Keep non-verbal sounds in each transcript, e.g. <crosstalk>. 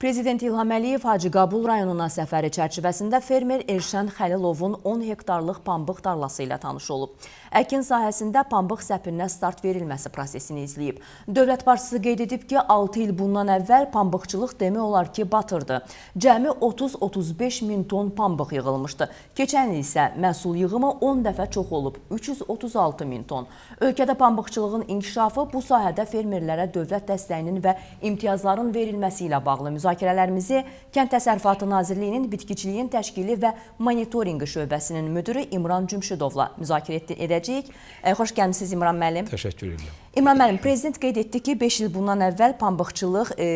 Prezident İlham Əliyev Hacı Qabul rayonuna səfəri çərçivəsində fermer Elşən Xəlilovun 10 hektarlıq pambıq tarlası ilə tanış olub. Əkin sahəsində pambıq səpirinə start verilməsi prosesini izləyib. Dövlət başçısı qeyd edib ki, 6 il bundan əvvəl pambıqçılıq demək olar ki, batırdı. Cəmi 30-35 min ton pambıq yığılmışdı. Keçən il isə məhsul yığımı 10 dəfə çox olub, 336 min ton. Ölkədə pambıqçılığın inkişafı bu sahədə fermerlərə dövlət dəstəyinin və imtiyazların verilməsi ilə bağlı müzakirə Müzakirələrimizi Kənd Təsərrüfatı Nazirliyinin Bitkiçiliyin Təşkili və Monitorinqi şöbəsinin müdürü İmran Cümşüdovla müzakirə edəcəyik. E, xoş gəlmisiniz İmran müəllim. Təşəkkür edirəm. İmran müəllim, prezident qeyd etdi ki, 5 il bundan əvvəl pambıqçılıq e,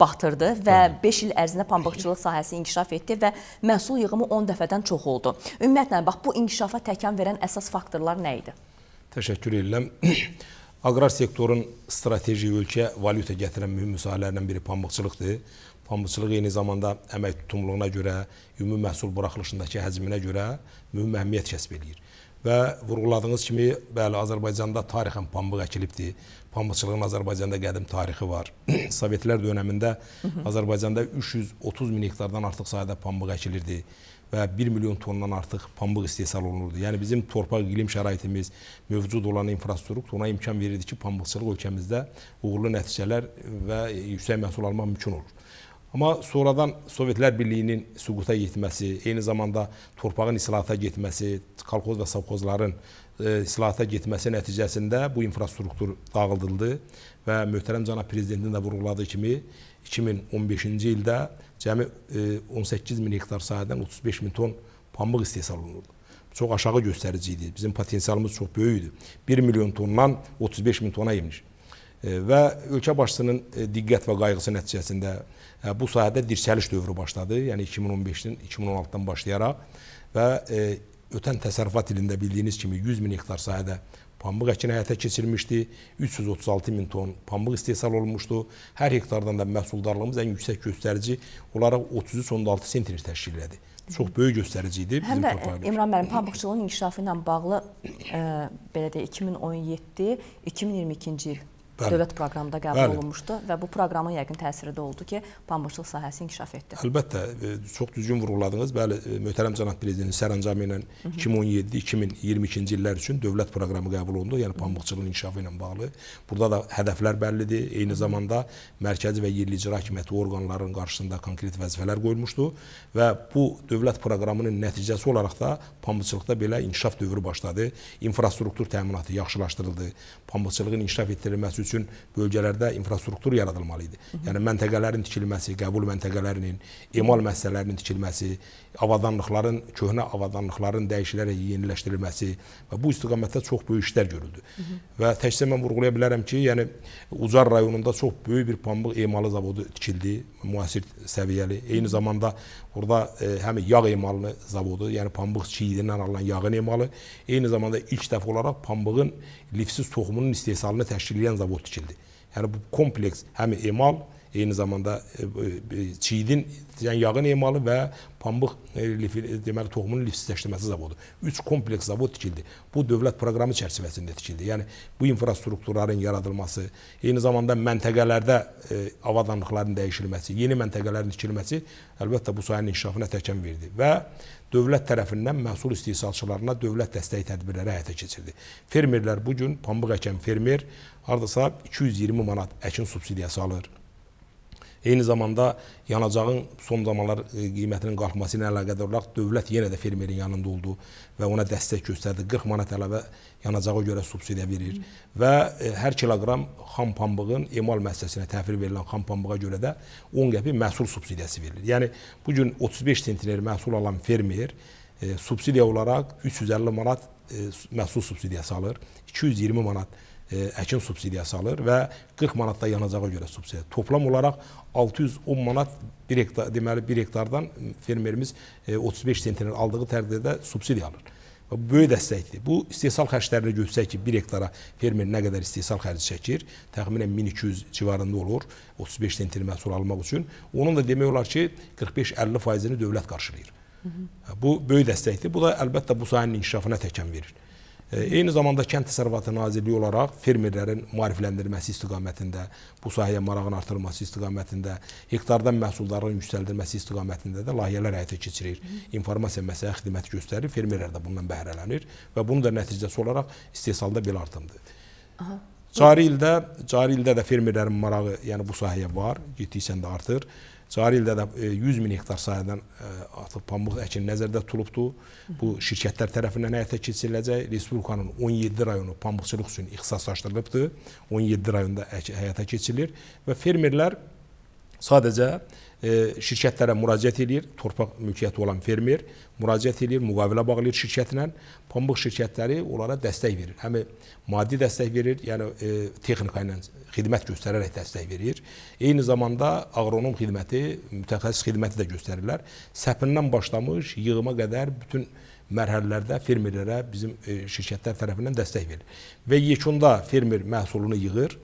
batırdı və 5 il ərzində pambıqçılıq sahəsi inkişaf etdi və məhsul yığımı 10 dəfədən çox oldu. Ümumiyyətlə, bax bu inkişafa təkan verən əsas faktorlar nə idi? Təşəkkür edirəm. Aqrar sektorun strateji ölkə valyuta gətirən mühüm müsahələrindən biri pambıqçılıqdır. Pambıqçılıq eyni zamanda əmək tutumluğuna görə, ümumi məhsul buraxılışındakı həcminə görə mühüm əhəmiyyət kəsb eləyir. Və vurğuladığınız kimi, bəli, Azərbaycanda tarixən pambıq əkilibdir. Pambıqçılığın Azərbaycanda qədim tarixi var. <clears throat> Sovetlər dönəmində Azərbaycanda 330 min hektardan artıq sayda pambıq əkilirdi və 1 milyon tondan artıq pambıq istehsal olunurdu. Yəni bizim torpaq iqlim şəraitimiz, mövcud olan infrastruktur ona imkan verirdi ki, pambıqçılıq ölkəmizdə uğurlu nəticələr və yüksək məhsul almaq mümkün olur. Amma sonradan Sovetlər Birliyinin süquta yetməsi, eyni zamanda torpağın islahata getməsi, kolxoz və savxozların e, islahata getməsi nəticəsində bu infrastruktur dağıldıldı və möhtərəm cənab prezidentin də vurğuladığı kimi 2015-ci ildə cəmi 18 e, min hektar sahədən 35 min ton pambıq istehsal olunurdu. Çox aşağı göstərici idi. Bizim potensialımız çox böyük idi. 1 milyon tondan 35 min tona imiş və ölkə başçısının e, diqqət və qayğısı nəticəsində e, bu sahədə dirsəliş dövrü başladı. Yəni 2015-dən 2016-dan başlayaraq və e, ötən təsərrüfat ilində bildiyiniz kimi 100 min hektar sahədə pambıq əkini həyata keçirilmişdi. 336 min ton pambıq istehsal olunmuşdu. Hər hektardan da məhsuldarlığımız ən yüksək göstərici olaraq 33.6 sentner təşkil elədi. Çox böyük göstərici idi bizim torpağımız. Həm də İmran müəllim pambıqçılığın inkişafı ilə bağlı ə, belə deyək 2017-2022-ci il Bəli. dövlət proqramında qəbul Bəli. olunmuşdu və bu proqramın yəqin təsiri də oldu ki, pambıqçılıq sahəsi inkişaf etdi. Əlbəttə, e, çox düzgün vurğuladınız. Bəli, e, möhtərəm cənab prezidentin sərəncamı ilə 2017-2022-ci illər üçün dövlət proqramı qəbul olundu, yəni pambıqçılığın inkişafı ilə bağlı. Burada da hədəflər bəllidir. Eyni zamanda mərkəzi və yerli icra hakimiyyəti orqanlarının qarşısında konkret vəzifələr qoyulmuşdu və bu dövlət proqramının nəticəsi olaraq da pambıqçılıqda belə inkişaf dövrü başladı. İnfrastruktur təminatı yaxşılaşdırıldı. Pambıqçılığın inkişaf etdirilməsi üçün bölgələrdə infrastruktur yaradılmalı idi. Yəni məntəqələrin tikilməsi, qəbul məntəqələrinin, emal müəssisələrinin tikilməsi, avadanlıqların, köhnə avadanlıqların dəyişilərək yeniləşdirilməsi və bu istiqamətdə çox böyük işlər görüldü. Hı -hı. Və təkcə mən vurğulaya bilərəm ki, yəni Ucar rayonunda çox böyük bir pambıq emalı zavodu tikildi, müasir səviyyəli. Eyni zamanda burada e, həm yağ emalı zavodu, yəni pambıq çiyidindən alınan yağın emalı, eyni zamanda ilk dəfə olaraq pambığın lifsiz toxumunun istehsalını təşkil edən zavod muhtildi. Yəni bu kompleks həm imal. eyni zamanda e, e, çiğdin yəni yağın emalı və pambıq e, lifi deməli toxumunun lifsizləşdirməsi zavodu. 3 kompleks zavod tikildi. Bu dövlət proqramı çərçivəsində tikildi. Yəni bu infrastrukturların yaradılması, eyni zamanda məntəqələrdə e, avadanlıqların dəyişilməsi, yeni məntəqələrin tikilməsi əlbəttə bu sahənin inkişafına təkan verdi və dövlət tərəfindən məhsul istehsalçılarına dövlət dəstəyi tədbirləri həyata keçirdi. Fermerlər bu gün pambıq əkən fermer hardasa 220 manat əkin subsidiyası alır. Eyni zamanda yanacağın son zamanlar e, qiymətinin qalxması ilə əlaqədar olaraq dövlət yenə də fermerin yanında oldu və ona dəstək göstərdi. 40 manat əlavə yanacağa görə subsidiya verir və e, hər kiloqram xam pambığın emal müəssisəsinə təhvil verilən xam pambığa görə də 10 qəpik məhsul subsidiyası verilir. Yəni bu gün 35 sentner məhsul alan fermer e, subsidiya olaraq 350 manat məhsul subsidiyası alır, 220 manat E, əkin subsidiyası alır və 40 manatda yanacağa görə subsidiya. Toplam olaraq 610 manat 1 hektar, deməli 1 hektardan fermerimiz 35 e, sentner aldığı təqdirdə subsidiya alır. Bu böyük dəstəkdir. Bu istehsal xərclərini götürsək ki, 1 hektara fermer nə qədər istehsal xərci çəkir, təxminən 1200 civarında olur 35 sentner məhsul almaq üçün. Onun da demək olar ki, 45-50 faizini dövlət qarşılayır. Hı -hı. Bu böyük dəstəkdir. Bu da əlbəttə bu sahənin inkişafına təkan verir. E, eyni zamanda Kənd Təsərrüfatı Nazirliyi olaraq fermerlərin maarifləndirilməsi istiqamətində, bu sahəyə marağın artırılması istiqamətində, hektardan məhsulların yüksəldilməsi istiqamətində də layihələr həyata keçirir. İnformasiya məsələyə xidmət göstərir, fermerlər də bundan bəhrələnir və bunun da nəticəsi olaraq istehsalda bel artımdır. Aha. Cari ildə, cari ildə də fermerlərin marağı, yəni bu sahəyə var, getdikcə də artır. Cari ildə də e, 100 min hektar sahədən e, artıq pambıq əkini nəzərdə tutulubdur. Bu şirkətlər tərəfindən həyata keçiriləcək. Respublikanın 17 rayonu pambıqçılıq üçün ixtisaslaşdırılıbdır. 17 rayonda həyata keçirilir və fermerlər Sadəcə e, şirkətlərə müraciət eləyir, torpaq mülkiyyəti olan fermer müraciət eləyir, müqavilə bağlayır şirkətlə, pambıq şirkətləri onlara dəstək verir. Həm maddi dəstək verir, yəni e, texnika ilə xidmət göstərərək dəstək verir. Eyni zamanda aqronom xidməti, mütəxəssis xidməti də göstərirlər. Səpindən başlamış yığıma qədər bütün mərhələlərdə fermerlərə bizim e, şirkətlər tərəfindən dəstək verir. Və yekunda fermer məhsulunu yığır,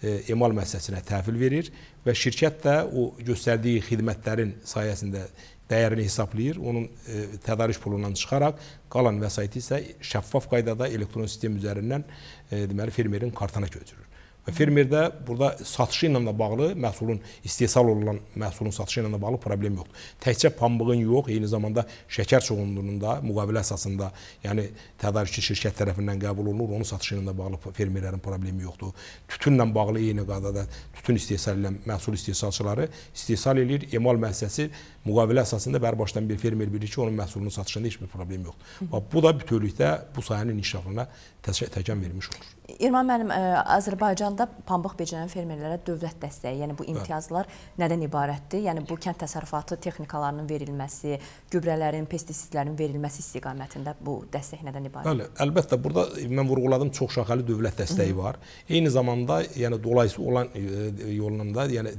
E, emal müəssisəsinə təhvil verir və şirkət də o göstərdiyi xidmətlərin sayəsində dəyərini hesablayır. Onun e, tədarüş pulundan çıxaraq qalan vəsaiti isə şəffaf qaydada elektron sistem üzərindən e, deməli fermerin kartına köçürür. Fermer də burada satışı ilə də bağlı məhsulun istehsal olunan məhsulun satışı ilə də bağlı problem yoxdur. Təkcə pambığın yox, eyni zamanda şəkər çoxunluğunun da müqavilə əsasında, yəni tədarükçü şirkət tərəfindən qəbul olunur, onun satışı ilə də bağlı fermerlərin problemi yoxdur. Tütünlə bağlı eyni qaydada tütün istehsal ilə məhsul istehsalçıları istehsal eləyir, emal müəssisəsi Müqavilə əsasında bərbaşdan bir fermer bilir ki, onun məhsulunun satışında heç bir problem yoxdur. Və bu da bütövlükdə bu sahənin inkişafına təkan vermiş olur. İrman müəllim, e, Azərbaycanda pambıq becərən fermerlərə dövlət dəstəyi, yəni bu imtiyazlar Bəli. nədən ibarətdir? Yəni bu kənd təsərrüfatı texnikalarının verilməsi, gübrələrin, pestisidlərin verilməsi istiqamətində bu dəstək nədən ibarətdir? Bəli, əlbəttə burada mən vurğuladım çox şaxəli dövlət dəstəyi var. Eyni zamanda, yəni dolayısı olan e, e, yolunda yəni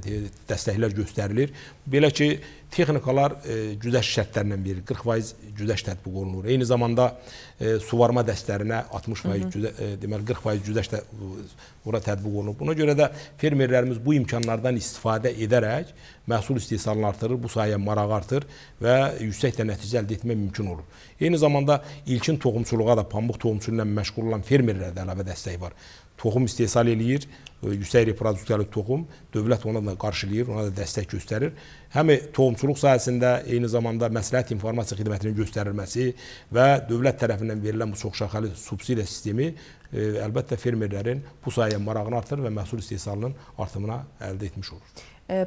dəstəklər göstərilir. Belə ki, texnika texnikalar e, güzəş şərtlərlə verilir. 40% güzəş tətbiq olunur. Eyni zamanda e, suvarma dəstlərinə 60% güzə, e, deməli 40% güzəş də bura tətbiq olunur. Buna görə də fermerlərimiz bu imkanlardan istifadə edərək məhsul istehsalını artırır, bu sayəyə maraq artır və yüksək də nəticə əldə etmək mümkün olur. Eyni zamanda ilkin toxumçuluğa da pambıq toxumçuluğu ilə məşğul olan fermerlərə də əlavə dəstək var. Toxum istehsal eləyir, e, yüksək reproduktorlu toxum, dövlət ona da qarşılayır, ona da dəstək göstərir. Həm e, toxumçuluq sahəsində eyni zamanda məsləhət informasiya xidmətinin göstərilməsi və dövlət tərəfindən verilən bu çoxşaxəli subsidiya sistemi e, əlbəttə fermerlərin bu sayəyə marağını artır və məhsul istehsalının artımına əldə etmiş olur.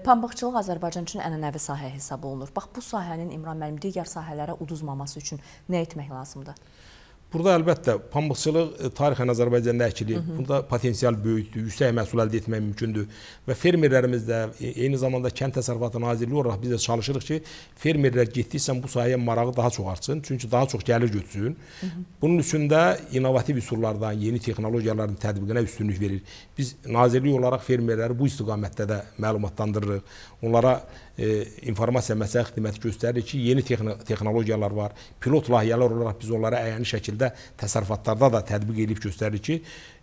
Pambıqçılıq Azərbaycan üçün ənənəvi sahə hesab olunur. Bax bu sahənin İmran müəllim digər sahələrə uduzmaması üçün nə etmək lazımdır? Burada əlbəttə pambıqçılıq e, tarixən Azərbaycanda əkilir. Burada potensial böyükdür, yüksək məhsul əldə etmək mümkündür və fermerlərimiz də e, eyni zamanda Kənd Təsərrüfatı Nazirliyi olaraq biz də çalışırıq ki, fermerlər getdikcə bu sahəyə marağı daha çox artsın, çünki daha çox gəlir götürsün. Bunun üçün də innovativ üsullardan, yeni texnologiyaların tətbiqinə üstünlük verir. Biz nazirlik olaraq fermerləri bu istiqamətdə də məlumatlandırırıq. Onlara E, informasiya məsələ xidmət göstərir ki, yeni texnologiyalar var. Pilot layihələr olaraq biz onlara əyani şəkildə təsərrüfatlarda da tətbiq edib göstərir ki,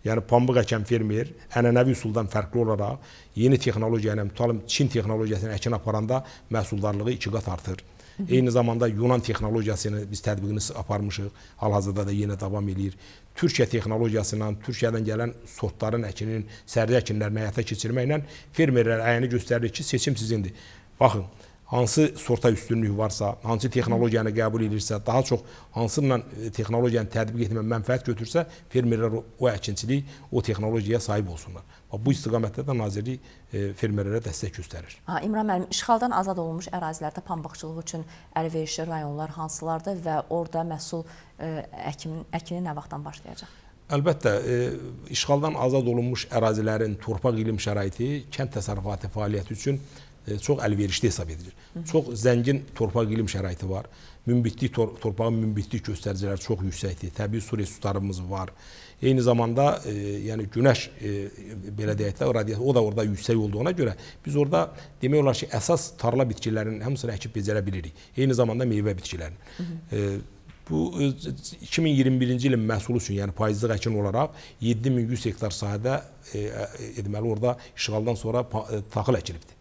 yəni pambıq əkən fermer ənənəvi üsuldan fərqli olaraq yeni texnologiya ilə, yəni tutalım Çin texnologiyasını əkin aparanda məhsuldarlığı iki qat artır. Eyni zamanda Yunan texnologiyasını biz tətbiqini aparmışıq. Hal-hazırda da yenə davam eləyir. Türkiyə texnologiyasından, Türkiyədən gələn sortların əkinin, sərdi əkinlərini həyata keçirməklə fermerlər əyəni göstərir ki, seçim sizindir. Baxın, hansı sorta üstünlük varsa, hansı texnologiyanı qəbul edirsə, daha çox hansınla e, texnologiyanı tətbiq etmə mənfəət götürsə, fermerlər o əkinçilik, o texnologiyaya sahib olsunlar. Bu istiqamətdə də nazirlik e, fermerlərə dəstək göstərir. Ha, İmran müəllim, işğaldan azad olunmuş ərazilərdə pambıqçılıq üçün əlverişli rayonlar hansılardır və orada məhsul e, əkinin, əkini nə vaxtdan başlayacaq? Əlbəttə, işğaldan azad olunmuş ərazilərin torpaq ilim şəraiti kənd təsərrüfatı fəaliyyəti üçün E, çox əlverişli hesab edilir. Çox zəngin torpaq iqlim şəraiti var. Münbitlik tor torpağın münbitlik göstəriciləri çox yüksəkdir. Təbii su resurslarımız var. Eyni zamanda, e, yəni günəş e, belə deyək də radiasiya o da orada yüksək olduğuna görə biz orada demək olar ki, əsas tarla bitkilərinin hamısını əkib becərə bilirik. Eyni zamanda meyvə bitkilərinin. E, Bu 2021-ci e, ilin məhsulu üçün, yəni faizli əkin olaraq 7100 hektar sahədə e, e, deməli orada işğaldan sonra e, taxıl əkilibdir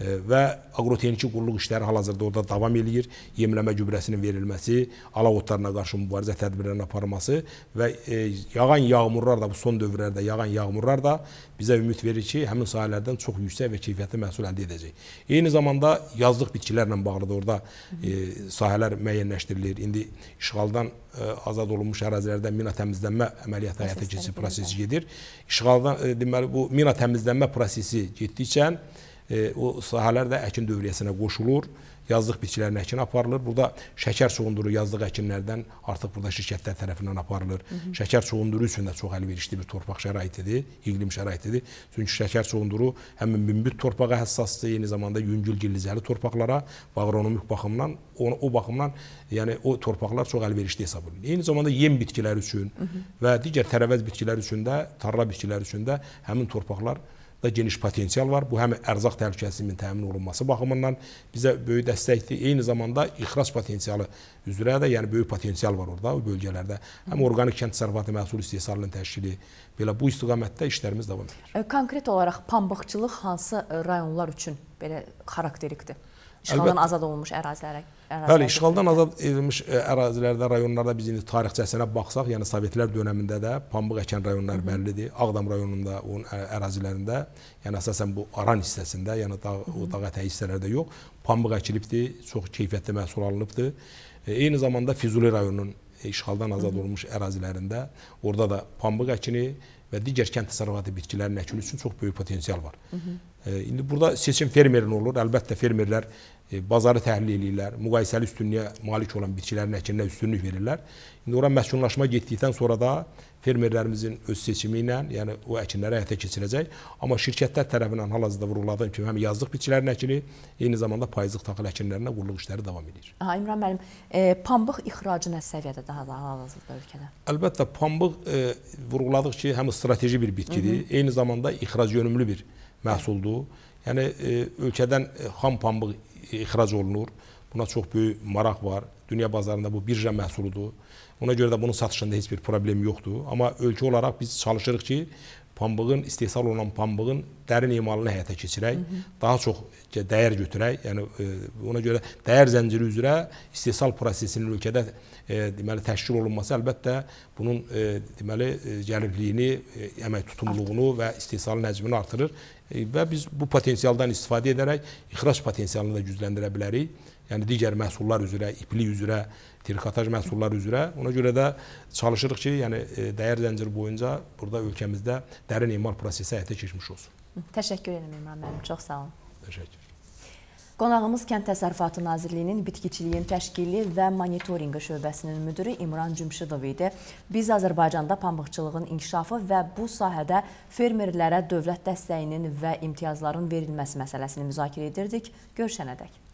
və aqrotexniki qulluq işləri hal-hazırda orada davam eləyir. Yemləmə gübrəsinin verilməsi, alavotlarına qarşı mübarizə tədbirlərinin aparılması və e, yağan yağmurlar da bu son dövrlərdə yağan yağmurlar da bizə ümid verir ki, həmin sahələrdən çox yüksək və keyfiyyətli məhsul əldə edəcək. Eyni zamanda yazlıq bitkilərlə bağlı da orada e, sahələr müəyyənləşdirilir. İndi işğaldan e, azad olunmuş ərazilərdə mina təmizlənmə əməliyyatı həyata keçirilməsi prosesi gedir. İşğaldan deməli bu mina təmizlənmə prosesi getdikcə e, o sahələr də əkin dövriyyəsinə qoşulur. Yazlıq bitkilərin əkini aparılır. Burada şəkər soğunduru yazlıq əkinlərdən artıq burada şirkətlər tərəfindən aparılır. Hı -hı. Şəkər soğunduru üçün də çox əlverişli bir torpaq şəraitidir, iqlim şəraitidir. Çünki şəkər soğunduru həm mümbit torpağa həssasdır, eyni zamanda yüngül gillizəli torpaqlara və agronomik baxımdan o, o baxımdan yəni o torpaqlar çox əlverişli hesab olunur. Eyni zamanda yem bitkilər üçün Hı -hı. və digər tərəvəz bitkilər üçün də, tarla bitkilər üçün də həmin torpaqlar da geniş potensial var. Bu həm ərzaq təhlükəsizliyinin təmin olunması baxımından bizə böyük dəstəkdir. Eyni zamanda ixrac potensialı üzrə də, yəni böyük potensial var orada, o bölgələrdə. Həm organik kənd təsərrüfatı məhsul istehsalının təşkili, belə bu istiqamətdə işlərimiz davam edir. Konkret olaraq pambıqçılıq hansı rayonlar üçün belə xarakterikdir? İşğaldan azad olunmuş ərazilərə. ərazilərə Bəli, işğaldan azad edilmiş e, ərazilərdə, rayonlarda biz indi tarixçəsinə baxsaq, yəni Sovetlər dövründə də pambıq əkən rayonlar bəllidir. Ağdam rayonunda, onun ərazilərində, yəni əsasən bu Aran hissəsində, yəni dağ, o dağ ətəyi hissələrdə yox, pambıq əkilibdir, çox keyfiyyətli məhsul alınıbdır. E, eyni zamanda Füzuli rayonunun işğaldan azad olunmuş ərazilərində, orada da pambıq əkini və digər kənd təsərrüfatı bitkilərinin əkili üçün çox böyük potensial var. Hı -hı. E, indi burada seçim fermerin olur. Əlbəttə fermerlər E, bazarı təhlil eləyirlər, müqayisəli üstünlüyə malik olan bitkilərin əkinə üstünlük verirlər. İndi ora məskunlaşma getdikdən sonra da fermerlərimizin öz seçimi ilə, yəni o əkinləri həyata keçirəcək. Amma şirkətlər tərəfindən hal-hazırda vurğuladığım kimi həm yazlıq bitkilərin əkini, eyni zamanda payızlıq taxıl əkinlərinə quruluq işləri davam edir. Aha, İmran müəllim, e, pambıq ixracı nə səviyyədə daha hal-hazırda ölkədə? Əlbəttə, pambıq e, vurğuladıq ki, həm strateji bir bitkidir, Hı -hı. eyni zamanda ixrac yönümlü bir məhsuldur. Hı -hı. Yəni e, ölkədən e, xam pambıq ixrac olunur. Buna çox böyük maraq var. Dünya bazarında bu birja məhsuludur. Ona görə də bunun satışında heç bir problem yoxdur. Amma ölkə olaraq biz çalışırıq ki, pambığın istehsal olunan pambığın dərin emalını həyata keçirək, Hı -hı. daha çox dəyər götürək. Yəni e, ona görə dəyər zənciri üzrə istehsal prosesinin ölkədə e, deməli təşkil olunması əlbəttə bunun e, deməli gəlirliyini, əmək tutumluluğunu və istehsalın həcmini artırır və biz bu potensialdan istifadə edərək ixrac potensialını da gücləndirə bilərik yəni digər məhsullar üzrə, iplik üzrə, trikotaj məhsullar üzrə. Ona görə də çalışırıq ki, yəni e, dəyər zənciri boyunca burada ölkəmizdə dərin emar prosesi həyata keçmiş olsun. Təşəkkür edirəm İmran müəllim, çox sağ olun. Təşəkkür. Qonağımız Kənd Təsərrüfatı Nazirliyinin Bitkiçiliyin Təşkili və Monitorinqi şöbəsinin müdiri İmran Cümşidov idi. Biz Azərbaycanda pambıqçılığın inkişafı və bu sahədə fermerlərə dövlət dəstəyinin və imtiyazların verilməsi məsələsini müzakirə edirdik. Görüşənədək.